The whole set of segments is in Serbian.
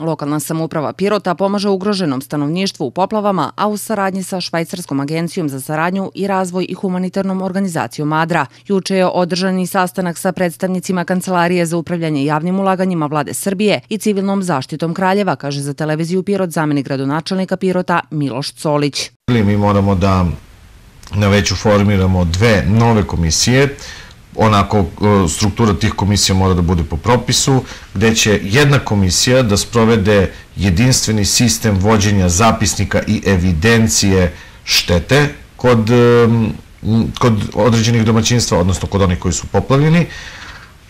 Lokalna samouprava Pirota pomaže ugroženom stanovništvu u poplavama, a u saradnji sa Švajcarskom agencijom za saradnju i razvoj i humanitarnom organizacijom ADRA. Juče je održan i sastanak sa predstavnicima Kancelarije za upravljanje javnim ulaganjima vlade Srbije i civilnom zaštitom Kraljeva, kaže za televiziju Pirot zameni gradonačelnika Pirota Miloš Colić. Mi moramo da na veću formiramo dve nove komisije, onako e, struktura tih komisija mora da bude po propisu, gde će jedna komisija da sprovede jedinstveni sistem vođenja zapisnika i evidencije štete kod, e, kod određenih domaćinstva, odnosno kod onih koji su poplavljeni,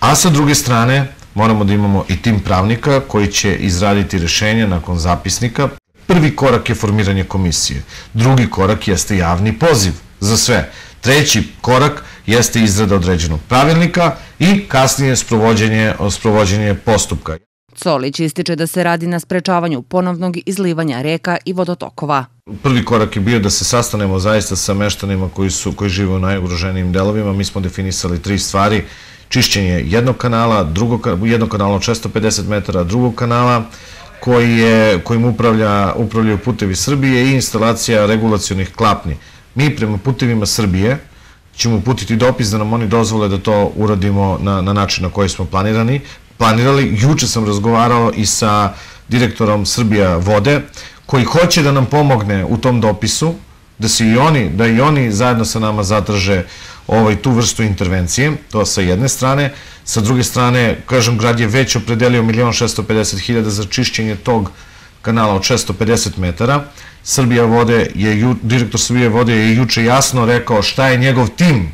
a sa druge strane moramo da imamo i tim pravnika koji će izraditi rešenje nakon zapisnika. Prvi korak je formiranje komisije, drugi korak jeste javni poziv za sve. Treći korak jeste izrada određenog pravilnika i kasnije sprovođenje, sprovođenje postupka. Colić ističe da se radi na sprečavanju ponovnog izlivanja reka i vodotokova. Prvi korak je bio da se sastanemo zaista sa meštanima koji, su, koji žive u najugroženijim delovima. Mi smo definisali tri stvari. Čišćenje jednog kanala, jednog kanala od 650 metara, drugog kanala, koji je, kojim upravlja, upravljaju putevi Srbije i instalacija regulacijonih klapni mi prema putevima Srbije ćemo uputiti dopis da nam oni dozvole da to uradimo na, na način na koji smo planirani. Planirali, juče sam razgovarao i sa direktorom Srbija vode, koji hoće da nam pomogne u tom dopisu, da se i oni, da i oni zajedno sa nama zadrže ovaj, tu vrstu intervencije, to sa jedne strane. Sa druge strane, kažem, grad je već opredelio 1.650.000 za čišćenje tog kanala od 650 metara. Srbija vode je, direktor Srbije vode je juče jasno rekao šta je njegov tim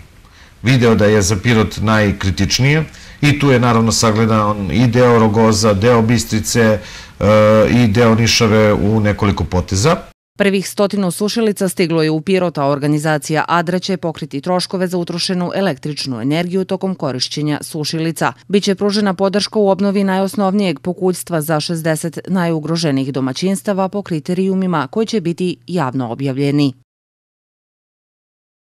video da je za Pirot najkritičnije i tu je naravno sagledan i deo Rogoza, deo Bistrice e, i deo Nišave u nekoliko poteza. Prvih stotinu sušilica stiglo je u Pirot, a organizacija Adra će pokriti troškove za utrošenu električnu energiju tokom korišćenja sušilica. Biće pružena podrška u obnovi najosnovnijeg pokuljstva za 60 najugroženih domaćinstava po kriterijumima koji će biti javno objavljeni.